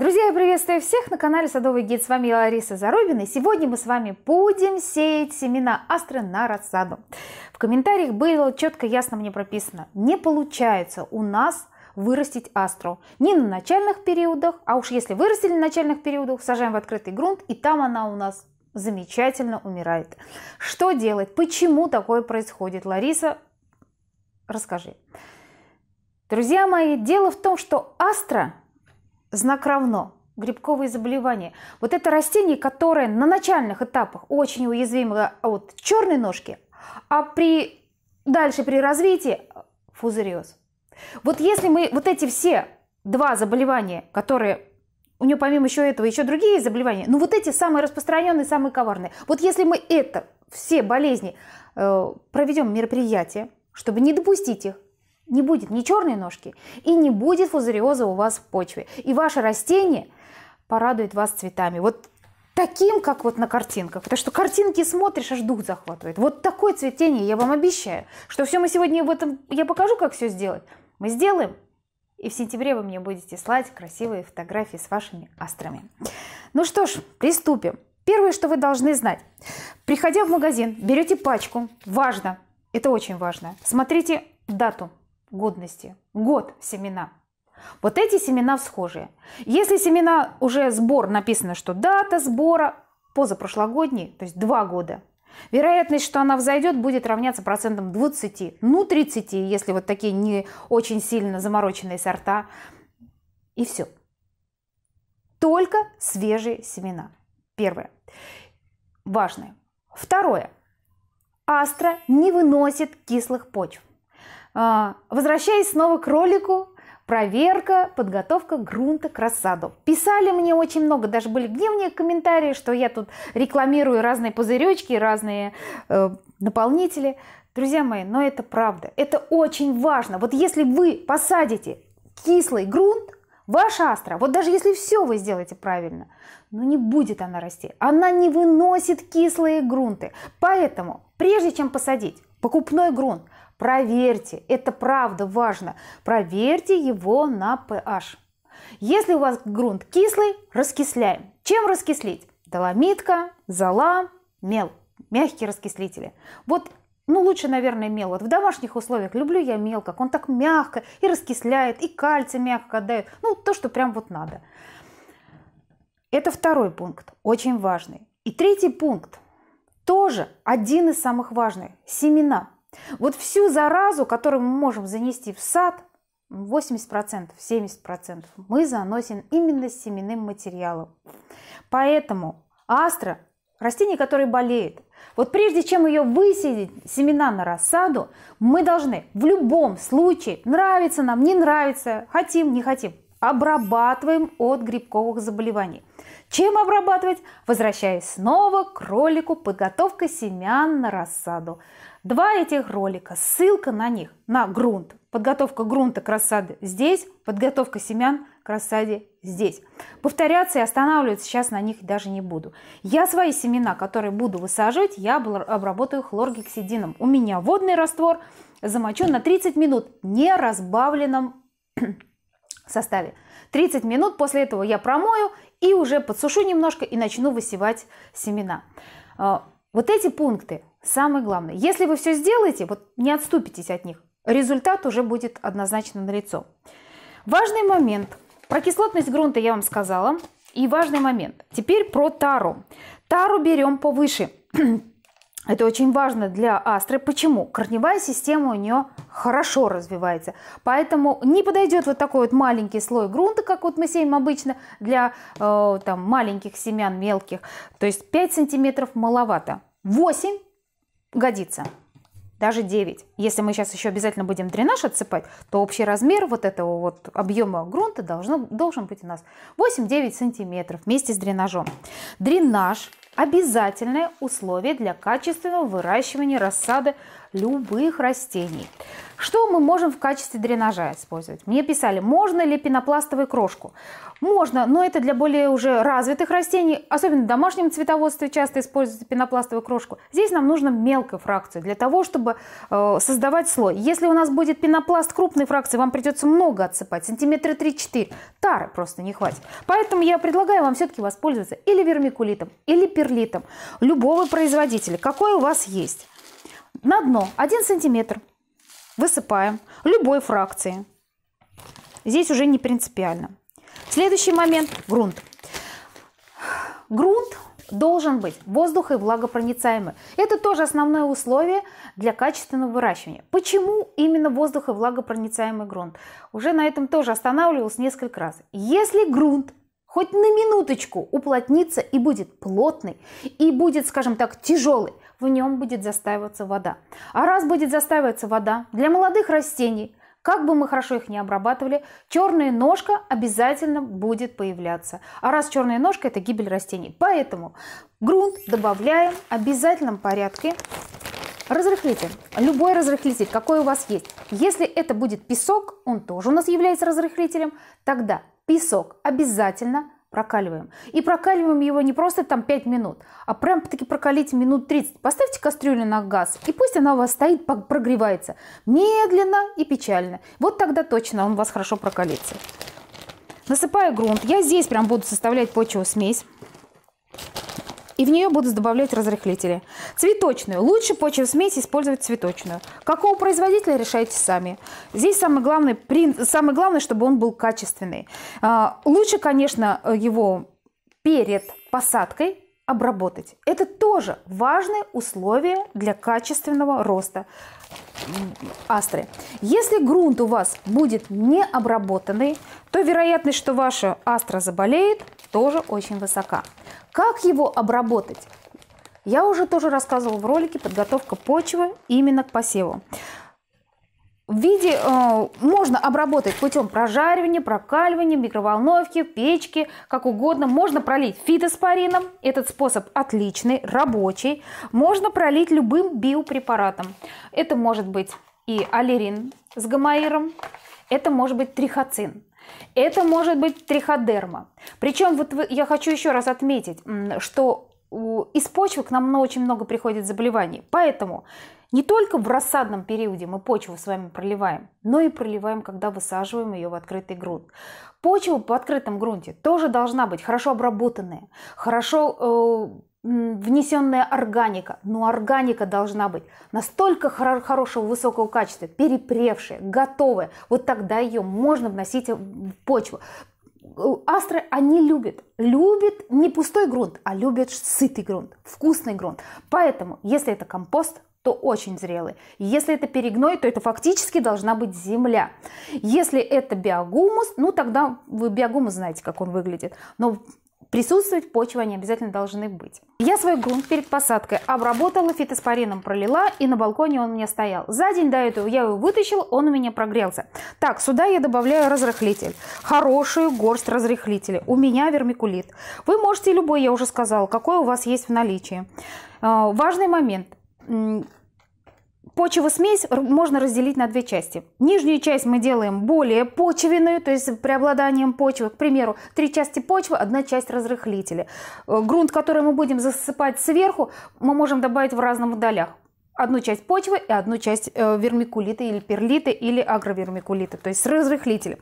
Друзья, я приветствую всех на канале Садовый гид. С вами я, Лариса Зарубина. И сегодня мы с вами будем сеять семена астры на рассаду. В комментариях было четко ясно мне прописано. Не получается у нас вырастить астру. Не на начальных периодах, а уж если вырастили на начальных периодах, сажаем в открытый грунт, и там она у нас замечательно умирает. Что делать? Почему такое происходит? Лариса, расскажи. Друзья мои, дело в том, что астра знак равно грибковые заболевания. Вот это растение, которое на начальных этапах очень уязвимо от черной ножки, а при, дальше при развитии фузариоз. Вот если мы вот эти все два заболевания, которые у нее помимо еще этого еще другие заболевания, но ну вот эти самые распространенные, самые коварные. Вот если мы это, все болезни, э, проведем мероприятие, чтобы не допустить их, не будет ни черной ножки и не будет фузариоза у вас в почве. И ваше растение порадует вас цветами. Вот таким, как вот на картинках. Потому что картинки смотришь, аж дух захватывает. Вот такое цветение, я вам обещаю, что все мы сегодня в этом, я покажу, как все сделать. Мы сделаем, и в сентябре вы мне будете слать красивые фотографии с вашими астрами. Ну что ж, приступим. Первое, что вы должны знать. Приходя в магазин, берете пачку. Важно, это очень важно. Смотрите дату годности. Год семена. Вот эти семена схожие. Если семена уже сбор написано, что дата сбора позапрошлогодний, то есть два года, вероятность, что она взойдет, будет равняться процентам 20, ну 30, если вот такие не очень сильно замороченные сорта. И все. Только свежие семена. Первое. Важное. Второе. Астра не выносит кислых почв. А, возвращаясь снова к ролику, проверка, подготовка грунта к рассаду. Писали мне очень много, даже были гневные комментарии, что я тут рекламирую разные пузыречки, разные э, наполнители. Друзья мои, но это правда, это очень важно. Вот если вы посадите кислый грунт, ваша астра, вот даже если все вы сделаете правильно, но ну не будет она расти. Она не выносит кислые грунты. Поэтому, прежде чем посадить, Покупной грунт. Проверьте, это правда важно. Проверьте его на pH. Если у вас грунт кислый, раскисляем. Чем раскислить? Доломитка, зола, мел. Мягкие раскислители. Вот ну, лучше, наверное, мел. Вот в домашних условиях люблю я мел, как он так мягко и раскисляет, и кальций мягко отдает. Ну, то, что прям вот надо. Это второй пункт, очень важный. И третий пункт – тоже один из самых важных – семена. Вот всю заразу, которую мы можем занести в сад, 80%, 70% мы заносим именно семенным материалом. Поэтому астра – растение, которое болеет. Вот прежде чем ее высадить, семена на рассаду, мы должны в любом случае, нравится нам, не нравится, хотим, не хотим, обрабатываем от грибковых заболеваний. Чем обрабатывать? Возвращаясь снова к ролику «Подготовка семян на рассаду». Два этих ролика, ссылка на них, на грунт. Подготовка грунта к рассаде здесь, подготовка семян к рассаде здесь. Повторяться и останавливаться сейчас на них даже не буду. Я свои семена, которые буду высаживать, я обработаю хлоргексидином. У меня водный раствор замочу на 30 минут в неразбавленном составе. 30 минут после этого я промою и уже подсушу немножко и начну высевать семена. А, вот эти пункты самые главные. Если вы все сделаете, вот не отступитесь от них, результат уже будет однозначно налицо. Важный момент. Про кислотность грунта я вам сказала. И важный момент. Теперь про тару. Тару берем повыше. Это очень важно для астры. Почему? Корневая система у нее хорошо развивается. Поэтому не подойдет вот такой вот маленький слой грунта, как вот мы сеем обычно для э, там, маленьких семян, мелких. То есть 5 сантиметров маловато. 8 годится даже 9. Если мы сейчас еще обязательно будем дренаж отсыпать, то общий размер вот этого вот объема грунта должно, должен быть у нас 8-9 сантиметров вместе с дренажом. Дренаж – обязательное условие для качественного выращивания рассады любых растений. Что мы можем в качестве дренажа использовать? Мне писали, можно ли пенопластовую крошку? Можно, но это для более уже развитых растений, особенно в домашнем цветоводстве часто используется пенопластовую крошку. Здесь нам нужно мелкую фракцию для того, чтобы чтобы э, создавать слой. Если у нас будет пенопласт крупной фракции, вам придется много отсыпать, сантиметра 3-4. Тары просто не хватит. Поэтому я предлагаю вам все-таки воспользоваться или вермикулитом, или перлитом, любого производителя, какой у вас есть. На дно 1 сантиметр высыпаем любой фракции. Здесь уже не принципиально. Следующий момент – грунт. Грунт должен быть воздух и влагопроницаемый. Это тоже основное условие для качественного выращивания. Почему именно воздух и влагопроницаемый грунт? Уже на этом тоже останавливалась несколько раз. Если грунт хоть на минуточку уплотнится и будет плотный, и будет, скажем так, тяжелый, в нем будет застаиваться вода. А раз будет застаиваться вода, для молодых растений – как бы мы хорошо их не обрабатывали, черная ножка обязательно будет появляться. А раз черная ножка – это гибель растений. Поэтому грунт добавляем в обязательном порядке. Разрыхлитель. Любой разрыхлитель, какой у вас есть. Если это будет песок, он тоже у нас является разрыхлителем, тогда песок обязательно прокаливаем. И прокаливаем его не просто там 5 минут, а прям таки прокалите минут 30. Поставьте кастрюлю на газ, и пусть она у вас стоит, прогревается. Медленно и печально. Вот тогда точно он у вас хорошо прокалится. Насыпаю грунт. Я здесь прям буду составлять почву смесь и в нее будут добавлять разрыхлители. Цветочную. Лучше почву смесь использовать цветочную. Какого производителя решайте сами. Здесь самое главное, самое главное чтобы он был качественный. А, лучше, конечно, его перед посадкой обработать. Это тоже важное условие для качественного роста астры. Если грунт у вас будет не обработанный, то вероятность, что ваша астра заболеет, тоже очень высока. Как его обработать? Я уже тоже рассказывала в ролике подготовка почвы именно к посеву. В виде э, можно обработать путем прожаривания, прокаливания, микроволновки, печки, как угодно. Можно пролить фитоспорином. Этот способ отличный, рабочий. Можно пролить любым биопрепаратом. Это может быть и аллерин с гомоиром. Это может быть трихоцин. Это может быть триходерма. Причем вот я хочу еще раз отметить, что из почвы к нам очень много приходит заболеваний. Поэтому не только в рассадном периоде мы почву с вами проливаем, но и проливаем, когда высаживаем ее в открытый грунт. Почва по открытом грунте тоже должна быть хорошо обработанная, хорошо э, внесенная органика, но органика должна быть настолько хор- хорошего, высокого качества, перепревшая, готовая, вот тогда ее можно вносить в почву. Э, Астры, они любят, любят не пустой грунт, а любят сытый грунт, вкусный грунт. Поэтому, если это компост, то очень зрелый. Если это перегной, то это фактически должна быть земля. Если это биогумус, ну тогда вы биогумус знаете, как он выглядит. Но Присутствовать почвы они обязательно должны быть. Я свой грунт перед посадкой обработала, фитоспорином пролила, и на балконе он у меня стоял. За день до этого я его вытащил, он у меня прогрелся. Так, сюда я добавляю разрыхлитель. Хорошую горсть разрыхлителя. У меня вермикулит. Вы можете любой, я уже сказала, какой у вас есть в наличии. А, важный момент Почву-смесь можно разделить на две части. Нижнюю часть мы делаем более почвенную, то есть преобладанием почвы. К примеру, три части почвы, одна часть разрыхлителя. Э, грунт, который мы будем засыпать сверху, мы можем добавить в разных долях одну часть почвы и одну часть э, вермикулита или перлита или агровермикулита, то есть разрыхлители.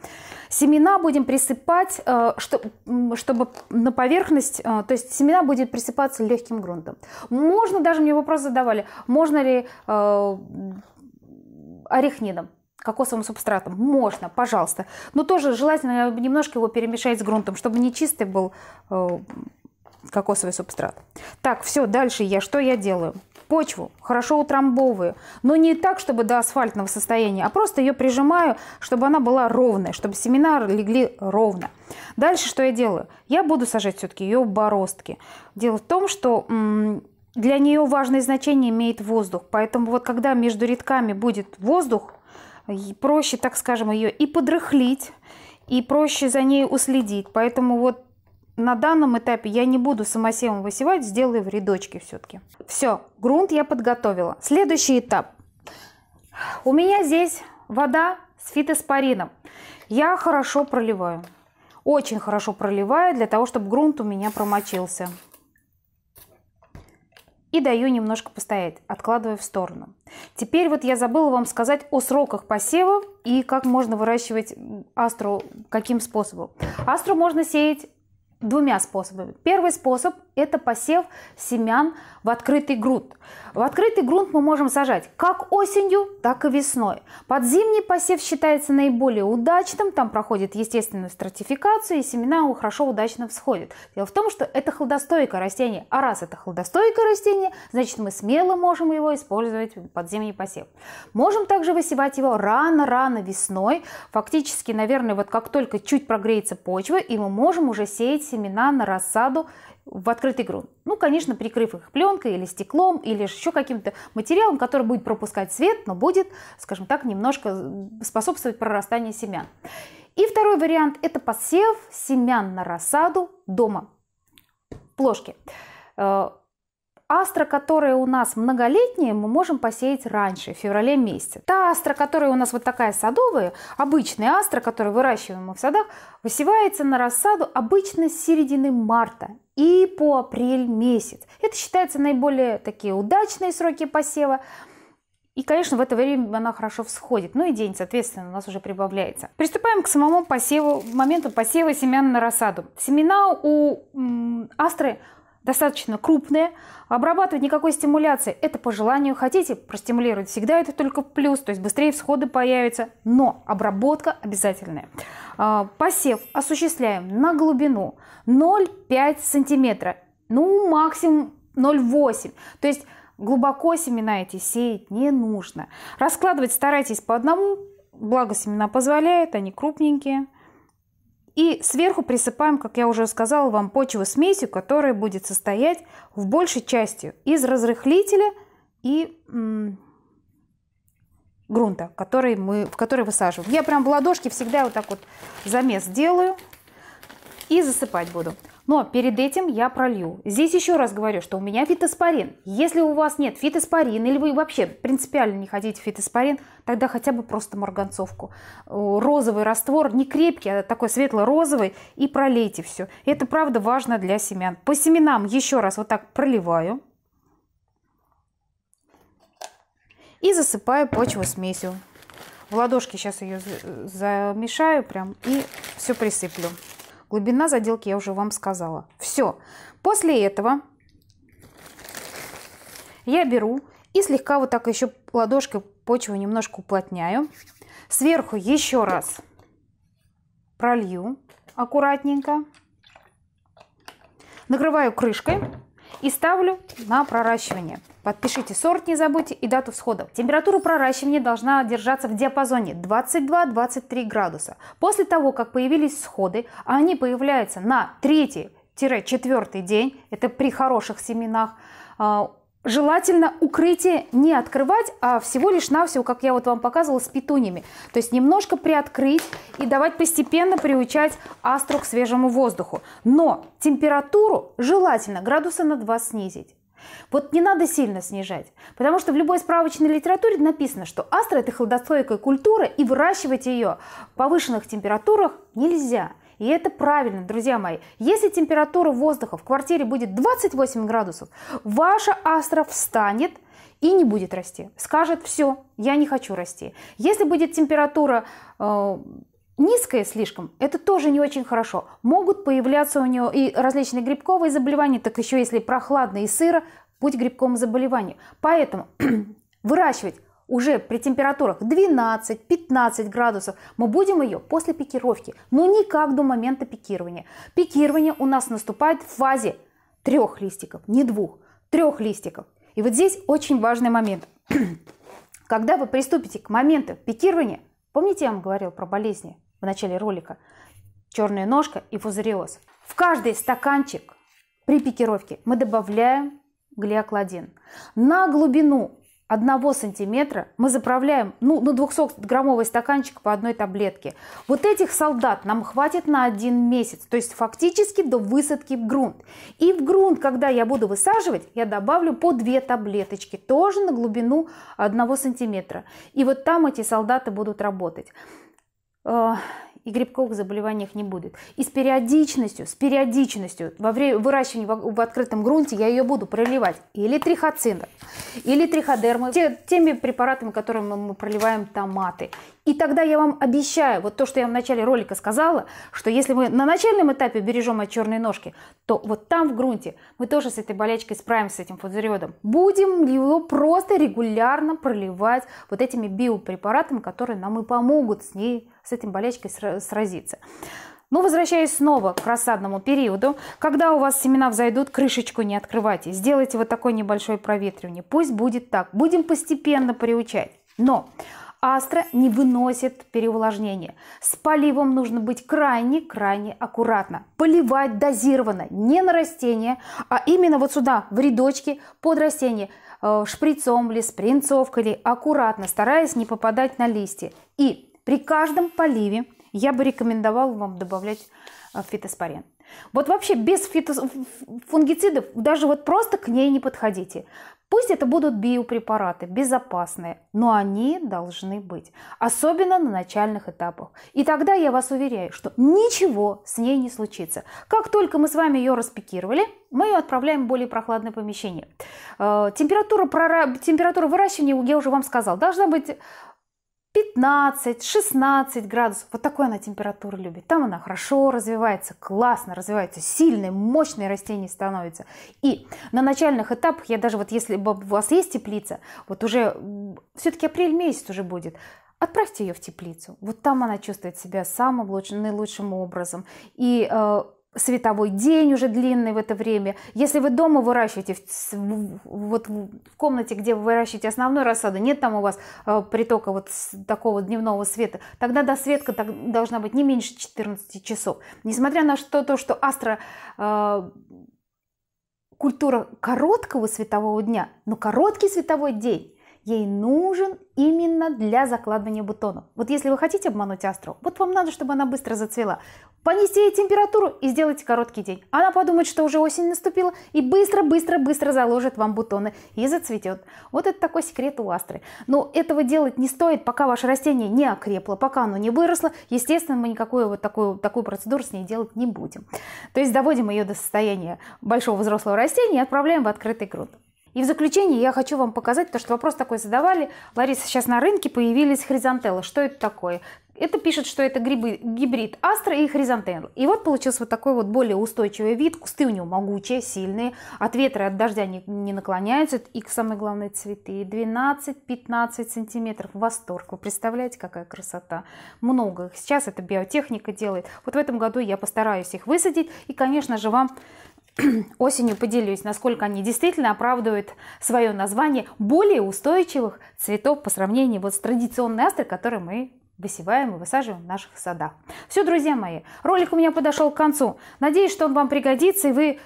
Семена будем присыпать, э, чтобы на поверхность, э, то есть семена будет присыпаться легким грунтом. Можно, даже мне вопрос задавали, можно ли орехнидом? кокосовым субстратом. Можно, пожалуйста. Но тоже желательно немножко его перемешать с грунтом, чтобы не чистый был кокосовый субстрат. Так, все, дальше я что я делаю? Почву хорошо утрамбовываю, но не так, чтобы до асфальтного состояния, а просто ее прижимаю, чтобы она была ровная, чтобы семена легли ровно. Дальше что я делаю? Я буду сажать все-таки ее в бороздки. Дело в том, что для нее важное значение имеет воздух, поэтому вот когда между рядками будет воздух, проще, так скажем, ее и подрыхлить, и проще за ней уследить. Поэтому вот на данном этапе я не буду самосевом высевать, сделаю в рядочке все-таки. Все, грунт я подготовила. Следующий этап. У меня здесь вода с фитоспорином. Я хорошо проливаю. Очень хорошо проливаю для того, чтобы грунт у меня промочился. И даю немножко постоять, откладывая в сторону. Теперь вот я забыла вам сказать о сроках посева и как можно выращивать астру, каким способом. Астру можно сеять двумя способами. Первый способ это посев семян в открытый грунт. В открытый грунт мы можем сажать как осенью, так и весной. Под посев считается наиболее удачным, там проходит естественную стратификацию, и семена хорошо удачно всходят. Дело в том, что это холодостойкое растение, а раз это холодостойкое растение, значит мы смело можем его использовать под посев. Можем также высевать его рано-рано весной, фактически, наверное, вот как только чуть прогреется почва, и мы можем уже сеять семена на рассаду в открытый грунт. Ну, конечно, прикрыв их пленкой или стеклом, или еще каким-то материалом, который будет пропускать свет, но будет, скажем так, немножко способствовать прорастанию семян. И второй вариант – это посев семян на рассаду дома. Плошки. Э, астра, которая у нас многолетняя, мы можем посеять раньше, в феврале месяце. Та астра, которая у нас вот такая садовая, обычная астра, которую выращиваем мы в садах, высевается на рассаду обычно с середины марта и по апрель месяц. Это считается наиболее такие удачные сроки посева. И, конечно, в это время она хорошо всходит. Ну и день, соответственно, у нас уже прибавляется. Приступаем к самому посеву, моменту посева семян на рассаду. Семена у астры достаточно крупные, обрабатывать никакой стимуляции – это по желанию. Хотите простимулировать всегда, это только плюс, то есть быстрее всходы появятся, но обработка обязательная. А, посев осуществляем на глубину 0,5 сантиметра, ну максимум 0,8, то есть глубоко семена эти сеять не нужно. Раскладывать старайтесь по одному, благо семена позволяют, они крупненькие – и сверху присыпаем, как я уже сказала вам, почву смесью, которая будет состоять в большей части из разрыхлителя и грунта, который мы, в который высаживаем. Я прям в ладошке всегда вот так вот замес делаю и засыпать буду. Но перед этим я пролью. Здесь еще раз говорю, что у меня фитоспорин. Если у вас нет фитоспорина или вы вообще принципиально не хотите фитоспорин, тогда хотя бы просто марганцовку. Э, розовый раствор, не крепкий, а такой светло-розовый, и пролейте все. Это правда важно для семян. По семенам еще раз вот так проливаю. И засыпаю почву смесью. В ладошки сейчас ее замешаю прям и все присыплю. Глубина заделки я уже вам сказала. Все. После этого я беру и слегка вот так еще ладошкой почву немножко уплотняю. Сверху еще раз пролью аккуратненько. Накрываю крышкой и ставлю на проращивание. Подпишите сорт, не забудьте, и дату всхода. Температура проращивания должна держаться в диапазоне 22-23 градуса. После того, как появились сходы, а они появляются на третий-четвертый день, это при хороших семенах, а, Желательно укрытие не открывать, а всего лишь навсего, как я вот вам показывала, с петунями. То есть немножко приоткрыть и давать постепенно приучать астру к свежему воздуху. Но температуру желательно градуса на 2 снизить. Вот не надо сильно снижать, потому что в любой справочной литературе написано, что астра – это холодостойкая культура, и выращивать ее в повышенных температурах нельзя. И это правильно, друзья мои. Если температура воздуха в квартире будет 28 градусов, ваша астра встанет и не будет расти. Скажет, все, я не хочу расти. Если будет температура э, Низкое слишком, это тоже не очень хорошо. Могут появляться у нее и различные грибковые заболевания, так еще если прохладно и сыро, путь к грибковому заболеванию. Поэтому выращивать уже при температурах 12-15 градусов. Мы будем ее после пикировки, но никак до момента пикирования. Пикирование у нас наступает в фазе трех листиков, не двух, трех листиков. И вот здесь очень важный момент. Когда вы приступите к моменту пикирования, помните, я вам говорил про болезни, в начале ролика, черная ножка и фузариоз. В каждый стаканчик при пикировке мы добавляем глиокладин. На глубину 1 сантиметра мы заправляем ну, на 200-граммовый стаканчик по одной таблетке. Вот этих солдат нам хватит на один месяц, то есть фактически до высадки в грунт. И в грунт, когда я буду высаживать, я добавлю по 2 таблеточки, тоже на глубину 1 сантиметра. И вот там эти солдаты будут работать. Э, и грибковых заболеваниях не будет. И с периодичностью, с периодичностью во время выращивания в, в открытом грунте я ее буду проливать или трихоцином, или триходермой, те, теми препаратами, которыми мы проливаем томаты, и тогда я вам обещаю, вот то, что я в начале ролика сказала, что если мы на начальном этапе бережем от черной ножки, то вот там в грунте мы тоже с этой болячкой справимся, с этим фузариодом. Будем его просто регулярно проливать вот этими биопрепаратами, которые нам и помогут с ней, с этим болячкой сразиться. Но возвращаясь снова к рассадному периоду, когда у вас семена взойдут, крышечку не открывайте. Сделайте вот такое небольшое проветривание. Пусть будет так. Будем постепенно приучать. Но Астра не выносит переувлажнения. С поливом нужно быть крайне-крайне аккуратно. Поливать дозированно, не на растение, а именно вот сюда, в рядочки под растение, э, шприцом ли, спринцовкой ли, аккуратно, стараясь не попадать на листья. И при каждом поливе я бы рекомендовала вам добавлять э, фитоспорин. Вот вообще без фунгицидов даже вот просто к ней не подходите. Пусть это будут биопрепараты, безопасные, но они должны быть, особенно на начальных этапах. И тогда я вас уверяю, что ничего с ней не случится. Как только мы с вами ее распикировали, мы ее отправляем в более прохладное помещение. Э, температура, Температура выращивания, я уже вам сказала, должна быть 15-16 градусов. Вот такой она температуру любит. Там она хорошо развивается, классно развивается, сильные, мощные растения становятся. И на начальных этапах, я даже вот если у вас есть теплица, вот уже все-таки апрель месяц уже будет, отправьте ее в теплицу. Вот там она чувствует себя самым лучшим, наилучшим образом. И э, световой день уже длинный в это время. Если вы дома выращиваете, вот в комнате, где вы выращиваете основную рассаду, нет там у вас э, притока вот такого дневного света, тогда досветка должна быть не меньше 14 часов. Несмотря на что, то, что астро э, культура короткого светового дня, но короткий световой день ей нужен именно для закладывания бутонов. Вот если вы хотите обмануть астру, вот вам надо, чтобы она быстро зацвела. Понизьте ей температуру и сделайте короткий день. Она подумает, что уже осень наступила и быстро-быстро-быстро заложит вам бутоны и зацветет. Вот это такой секрет у астры. Но этого делать не стоит, пока ваше растение не окрепло, пока оно не выросло. Естественно, мы никакую вот такую, такую процедуру с ней делать не будем. То есть доводим ее до состояния большого взрослого растения и отправляем в открытый грунт. И в заключение я хочу вам показать, то, что вопрос такой задавали. Лариса, сейчас на рынке появились хризантеллы. Что это такое? Это пишет, что это грибы, гибрид астра и хризантелл. И вот получился вот такой вот более устойчивый вид. Кусты у него могучие, сильные. От ветра и от дождя не, не наклоняются. И самое главное цветы. 12-15 сантиметров. Восторг. Вы представляете, какая красота. Много их. Сейчас это биотехника делает. Вот в этом году я постараюсь их высадить. И, конечно же, вам осенью поделюсь, насколько они действительно оправдывают свое название более устойчивых цветов по сравнению вот с традиционной астрой, которую мы высеваем и высаживаем в наших садах. Все, друзья мои, ролик у меня подошел к концу. Надеюсь, что он вам пригодится, и вы, э,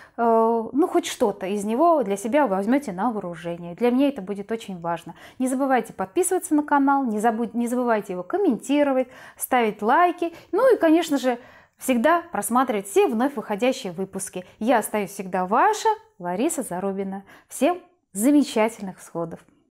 ну, хоть что-то из него для себя возьмете на вооружение. Для меня это будет очень важно. Не забывайте подписываться на канал, не, забудь, не забывайте его комментировать, ставить лайки, ну и, конечно же, всегда просматривать все вновь выходящие выпуски. Я остаюсь всегда ваша Лариса Зарубина. Всем замечательных сходов!